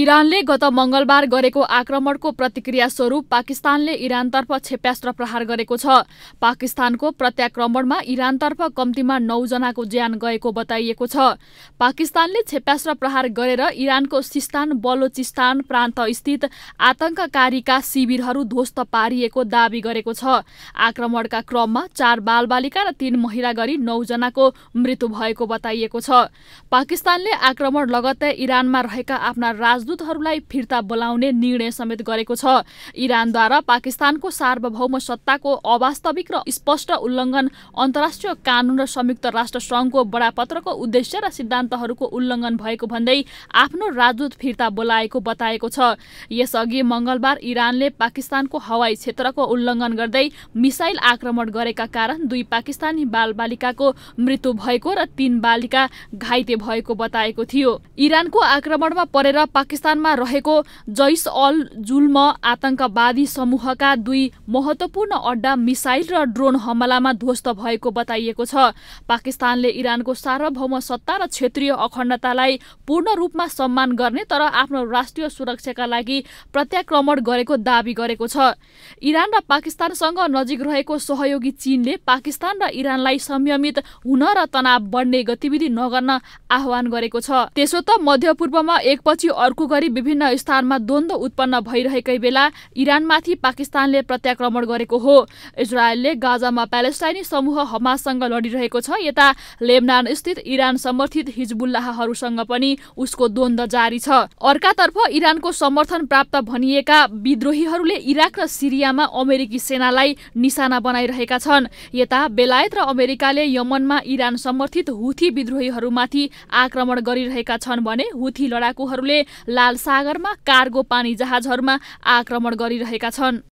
इरानले गत मंगलबार गरेको आक्रमणको प्रतिक्रिया स्वरूप पाकिस्तानले इरानतर्फ क्षेप्यास्त्र प्रहार गरेको छ पाकिस्तानको प्रत्याक्रमणमा इरानतर्फ कम्तीमा नौजनाको ज्यान गएको बताइएको छ पाकिस्तानले क्षेप्यास्त्र प्रहार गरेर इरानको सिस्तान बलोचिस्तान प्रान्त स्थित आतंककारीका शिविरहरू ध्वस्त पारिएको दावी गरेको छ आक्रमणका क्रममा चार बालबालिका र तीन महिला गरी नौजनाको मृत्यु भएको बताइएको छ पाकिस्तानले आक्रमण लगत्तै इरानमा रहेका आफ्ना राज राजदूतहरूलाई फिर्ता बोलाउने निर्णय समेत गरेको छ इरानद्वारा पाकिस्तानको सार्वभौम सत्ताको अवास्तविक र स्पष्ट उल्लङ्घन अन्तर्राष्ट्रिय कानुन र संयुक्त राष्ट्र सङ्घको बडापत्रको उद्देश्य र सिद्धान्तहरूको उल्लङ्घन भएको भन्दै आफ्नो राजदूत फिर्ता बोलाएको बताएको छ यसअघि मङ्गलबार इरानले पाकिस्तानको हवाई क्षेत्रको उल्लङ्घन गर्दै मिसाइल आक्रमण गरेका कारण दुई पाकिस्तानी बालबालिकाको मृत्यु भएको र तीन बालिका घाइते भएको बताएको थियो इरानको आक्रमणमा परेर पाकिस्तान पाकिस्तानमा रहेको जैस अल जुल्म आतंकवादी समूहका दुई महत्त्वपूर्ण अड्डा मिसाइल र ड्रोन हमलामा ध्वस्त भएको बताइएको छ पाकिस्तानले इरानको सार्वभौम सत्ता र क्षेत्रीय अखण्डतालाई पूर्ण रूपमा सम्मान गर्ने तर आफ्नो राष्ट्रिय सुरक्षाका लागि प्रत्याक्रमण गरेको दावी गरेको छ इरान र पाकिस्तानसँग नजिक रहेको सहयोगी चीनले पाकिस्तान र इरानलाई संयमित हुन र तनाव बढ्ने गतिविधि नगर्न आह्वान गरेको छ त्यसो त मध्यपूर्वमा एकपछि अर्को अर्को गरी विभिन्न स्थानमा द्वन्द्व उत्पन्न भइरहेकै बेला इरानमाथि पाकिस्तानले प्रत्याक्रमण गरेको हो इजरायलले गाजामा प्यालेस्टाइनी समूह हमाससँग लडिरहेको छ यता लेबनान स्थित इरान समर्थित हिजबुल्लाहहरूसँग पनि उसको द्वन्द्व जारी छ अर्कातर्फ इरानको समर्थन प्राप्त भनिएका विद्रोहीहरूले इराक र सिरियामा अमेरिकी सेनालाई निशाना बनाइरहेका छन् यता बेलायत र अमेरिकाले यमनमा इरान समर्थित हुथी विद्रोहीहरूमाथि आक्रमण गरिरहेका छन् भने हुथी लडाकुहरूले लाल सागरमा कार्गो पानी जहाजहरूमा आक्रमण गरिरहेका छन्